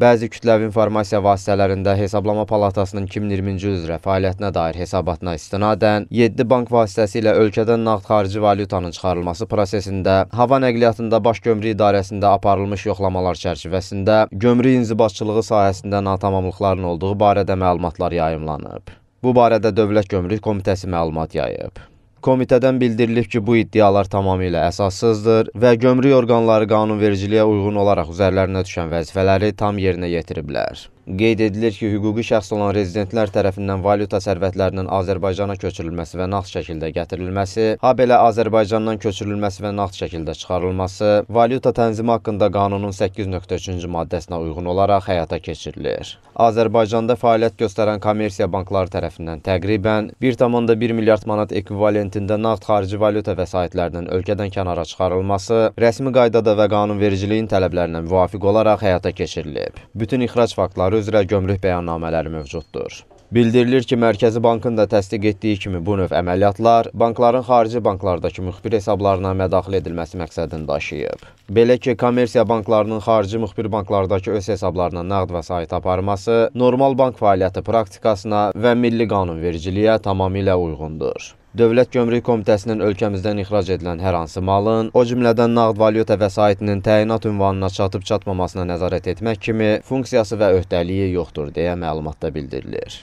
Bəzi kütləvi informasiya vasitələrində Hesablama Palatasının 2020-ci il üzrə fəaliyyətinə dair hesabatına istinadən 7 bank vasitəsilə ölkədən nağd xarici valyutanın çıxarılması prosesində hava nəqliyyatında Baş Gömrük İdarəsində aparılmış yoxlamalar çərçivəsində gömrük inzibatçılığı sahəsində natamamlıqların olduğu barədə məlumatlar yayımlanıb. Bu barədə Dövlət Gömrük Komitəsi məlumat yayıb. Komitədən bildirilib ki, bu iddialar tamamilə əsassızdır və gömrük orqanları qanunvericiliyə uyğun olaraq üzərlərinə düşən vəzifələri tam yerinə yetiriblər. Qeyd edilir ki, hüquqi şəxs olan rezidentlər tərəfindən valyuta sərvətlərinin Azərbaycana köçürülməsi və nağd şəkildə gətirilməsi, ha belə Azərbaycandan köçürülməsi və nağd şəkildə çıxarılması valyuta tənzimi haqqında qanunun 8.3-cü maddəsinə uyğun olaraq həyata keçirilir. Azərbaycanda fəaliyyət göstərən kommersiya bankları tərəfindən təqribən 1.1 milyard manat ekvivalentində nağd xarici valyuta vəsaitlərinin ölkədən kənara çıxarılması rəsmi qaydada və qanunvericiliyin tələblərinə müvafiq olaraq həyata keçirilib. Bütün ixrac faktları imkanları üzrə gömrük bəyannamələri mövcuddur. Bildirilir ki, Mərkəzi Bankın da təsdiq etdiyi kimi bu növ əməliyyatlar bankların xarici banklardakı müxbir hesablarına mədaxil edilməsi məqsədini daşıyıb. Belə ki, kommersiya banklarının xarici müxbir banklardakı öz hesablarına nağd vəsait aparması normal bank fəaliyyəti praktikasına və milli qanunvericiliyə tamamilə uyğundur. Dövlət Gömrük Komitəsinin ölkəmizdən ixrac edilən hər hansı malın, o cümlədən nağd valyuta vəsaitinin təyinat ünvanına çatıb çatmamasına nəzarət etmək kimi funksiyası və öhdəliyi yoxdur deyə məlumatda bildirilir.